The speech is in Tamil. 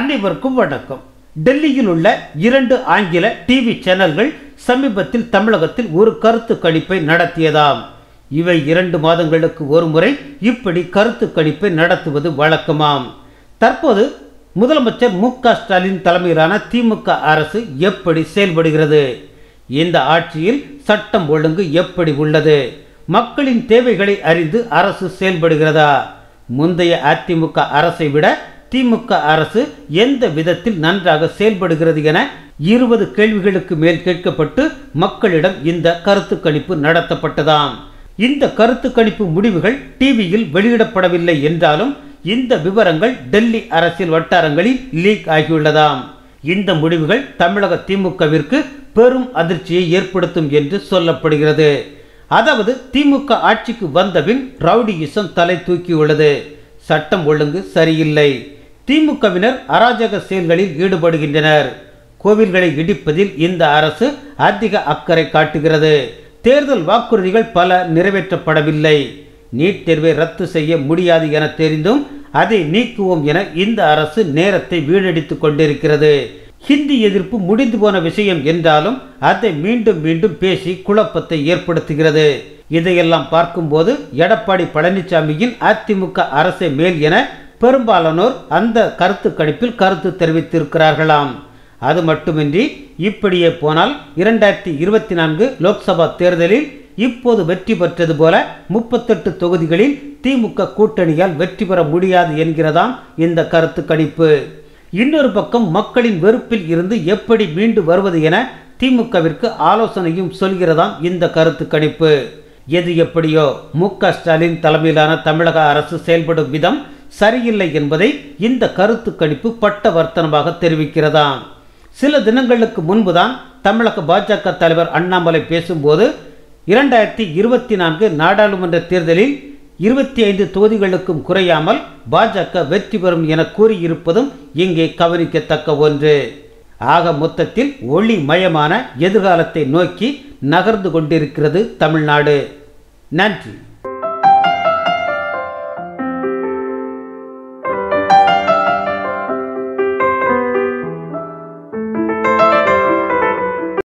அனைவருக்கும் வணக்கம் டெல்லியில் உள்ள இரண்டு ஆங்கில டிவி சேனல்கள் சமீபத்தில் தமிழகத்தில் ஒரு கருத்து கணிப்பை நடத்தியதாம் இவை இரண்டு மாதங்களுக்கு ஒரு முறை இப்படி கருத்து கணிப்பை நடத்துவது வழக்கமாம் தற்போது முதலமைச்சர் மு க ஸ்டாலின் தலைமையிலான திமுக அரசு எப்படி செயல்படுகிறது இந்த ஆட்சியில் சட்டம் ஒழுங்கு எப்படி உள்ளது மக்களின் தேவைகளை அறிந்து அரசு செயல்படுகிறதா முந்தைய அதிமுக அரசை விட திமுக அரசு எந்த விதத்தில் நன்றாக செயல்படுகிறது என இருபது கேள்விகளுக்கு மேல் கேட்கப்பட்டு மக்களிடம் இந்த கருத்து கணிப்பு நடத்தப்பட்டதாம் இந்த கருத்து கணிப்பு முடிவுகள் டிவியில் வெளியிடப்படவில்லை என்றாலும் இந்த விவரங்கள் டெல்லி அரசியல் வட்டாரங்களில் லீக் ஆகியுள்ளதாம் இந்த முடிவுகள் தமிழக திமுகவிற்கு பெரும் அதிர்ச்சியை ஏற்படுத்தும் என்று சொல்லப்படுகிறது அதாவது திமுக ஆட்சிக்கு வந்தபின் ரவுடியிசம் தலை தூக்கியுள்ளது சட்டம் ஒழுங்கு சரியில்லை திமுகவினர் அராஜக செயல்களில் ஈடுபடுகின்றனர் கோவில்களை இடிப்பதில் இந்த அரசு அதிக அக்கறை காட்டுகிறது தேர்தல் வாக்குறுதிகள் பல நிறைவேற்றப்படவில்லை நீட் தேர்வை ரத்து செய்ய முடியாது என தெரிந்தும் அதை நீக்குவோம் என இந்த அரசு நேரத்தை வீணடித்து கொண்டிருக்கிறது ஹிந்தி எதிர்ப்பு முடிந்து போன விஷயம் என்றாலும் அதை மீண்டும் மீண்டும் பேசி குழப்பத்தை ஏற்படுத்துகிறது இதையெல்லாம் பார்க்கும்போது எடப்பாடி பழனிசாமியின் அதிமுக அரசை மேல் என பெரும்பாலானோர் அந்த கருத்து கணிப்பில் கருத்து தெரிவித்திருக்கிறார்களாம் அது மட்டுமின்றி இப்படியே போனால் இரண்டாயிரத்தி இருபத்தி நான்கு லோக்சபா தேர்தலில் இப்போது வெற்றி பெற்றது போல முப்பத்தெட்டு தொகுதிகளில் திமுக கூட்டணியால் வெற்றி பெற முடியாது என்கிறதாம் இந்த கருத்து கணிப்பு இன்னொரு பக்கம் மக்களின் வெறுப்பில் இருந்து எப்படி மீண்டு வருவது என திமுகவிற்கு ஆலோசனையும் சொல்கிறதாம் இந்த கருத்து கணிப்பு எது எப்படியோ மு க ஸ்டாலின் தலைமையிலான தமிழக அரசு செயல்படும் விதம் சரியில்லை என்பதை இந்த கருத்து கணிப்பு பட்ட வர்த்தனமாக தெரிவிக்கிறதாம் சில தினங்களுக்கு முன்புதான் தமிழக பாஜக தலைவர் அண்ணாமலை பேசும்போது இரண்டாயிரத்தி இருபத்தி நான்கு நாடாளுமன்ற தேர்தலில் இருபத்தி ஐந்து தொகுதிகளுக்கும் குறையாமல் பாஜக வெற்றி பெறும் என கூறியிருப்பதும் இங்கே கவனிக்கத்தக்க ஒன்று ஆக மொத்தத்தில் ஒளி மயமான எதிர்காலத்தை நோக்கி நகர்ந்து கொண்டிருக்கிறது தமிழ்நாடு நன்றி